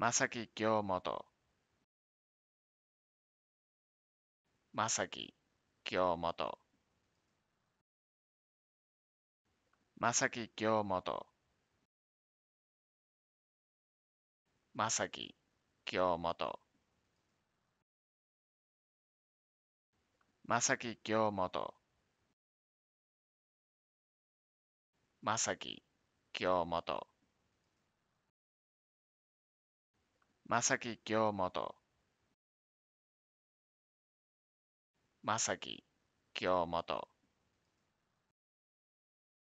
正木京本正木京本正木京本正木京本正木京本正木京本正木京本正木京本